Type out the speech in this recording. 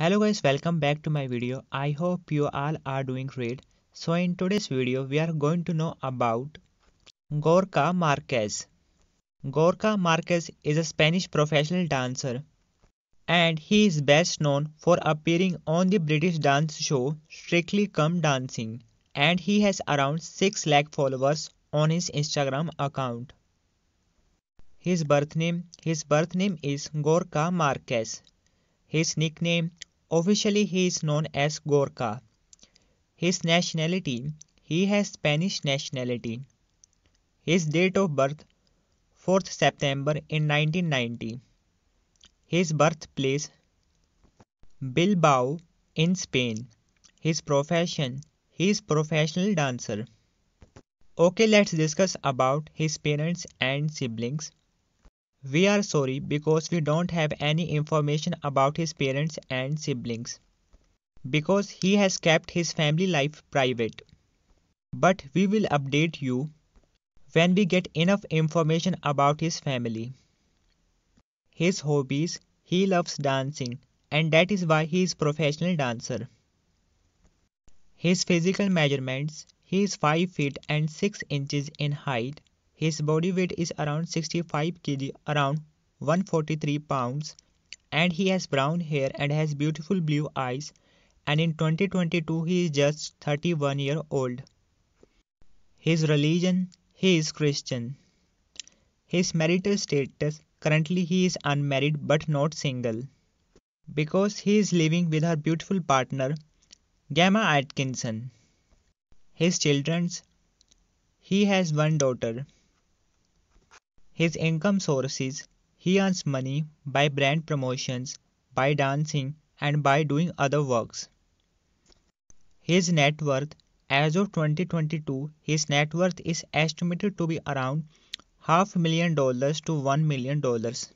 hello guys welcome back to my video i hope you all are doing great so in today's video we are going to know about gorka marquez gorka marquez is a spanish professional dancer and he is best known for appearing on the british dance show strictly come dancing and he has around 6 lakh followers on his instagram account his birth name his birth name is gorka marquez his nickname Officially, he is known as Gorka. His nationality, he has Spanish nationality. His date of birth, 4th September in 1990. His birthplace, Bilbao in Spain. His profession, he is professional dancer. Okay, let's discuss about his parents and siblings. We are sorry because we don't have any information about his parents and siblings. Because he has kept his family life private. But we will update you when we get enough information about his family. His hobbies, he loves dancing and that is why he is professional dancer. His physical measurements, he is 5 feet and 6 inches in height his body weight is around 65 kg, around 143 pounds, and he has brown hair and has beautiful blue eyes. And in 2022, he is just 31 year old. His religion, he is Christian. His marital status, currently he is unmarried but not single. Because he is living with her beautiful partner, Gamma Atkinson. His children's, he has one daughter. His income sources he earns money by brand promotions, by dancing, and by doing other works. His net worth as of 2022, his net worth is estimated to be around half million dollars to one million dollars.